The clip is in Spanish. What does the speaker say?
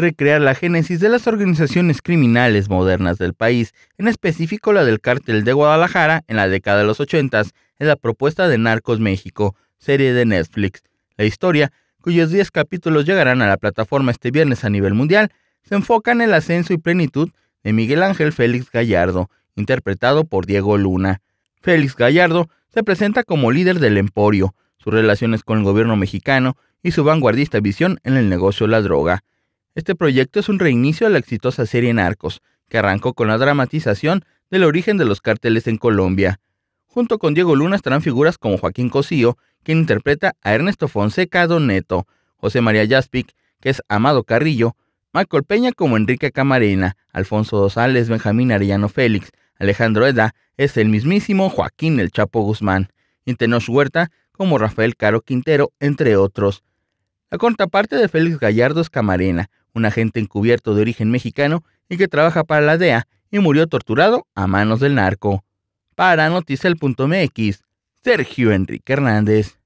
recrear la génesis de las organizaciones criminales modernas del país, en específico la del cártel de Guadalajara en la década de los 80 en la propuesta de Narcos México, serie de Netflix. La historia, cuyos 10 capítulos llegarán a la plataforma este viernes a nivel mundial, se enfoca en el ascenso y plenitud de Miguel Ángel Félix Gallardo, interpretado por Diego Luna. Félix Gallardo se presenta como líder del emporio, sus relaciones con el gobierno mexicano y su vanguardista visión en el negocio de la droga. Este proyecto es un reinicio a la exitosa serie Narcos, que arrancó con la dramatización del origen de los cárteles en Colombia. Junto con Diego Luna estarán figuras como Joaquín Cosío, quien interpreta a Ernesto Fonseca Doneto, José María Jaspic, que es Amado Carrillo, Michael Peña como Enrique Camarena, Alfonso Dosales, Benjamín Arellano Félix, Alejandro Eda es el mismísimo Joaquín El Chapo Guzmán, y Huerta como Rafael Caro Quintero, entre otros. La contraparte de Félix Gallardo es Camarena, un agente encubierto de origen mexicano y que trabaja para la DEA y murió torturado a manos del narco. Para Noticel.mx, Sergio Enrique Hernández.